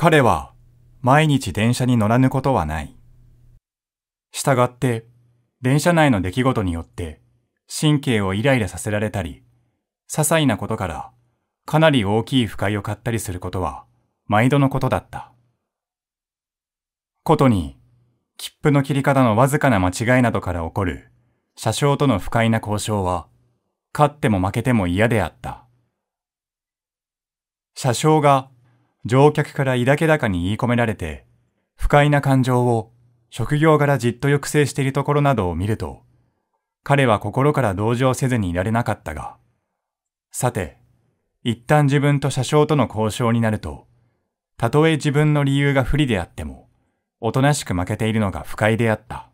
彼は毎日電車に乗らぬことはない。したがって、電車内の出来事によって神経をイライラさせられたり、些細なことからかなり大きい不快を買ったりすることは毎度のことだった。ことに、切符の切り方のわずかな間違いなどから起こる車掌との不快な交渉は、勝っても負けても嫌であった。車掌が乗客からいだけだかに言い込められて、不快な感情を職業柄じっと抑制しているところなどを見ると、彼は心から同情せずにいられなかったが、さて、一旦自分と車掌との交渉になると、たとえ自分の理由が不利であっても、おとなしく負けているのが不快であった。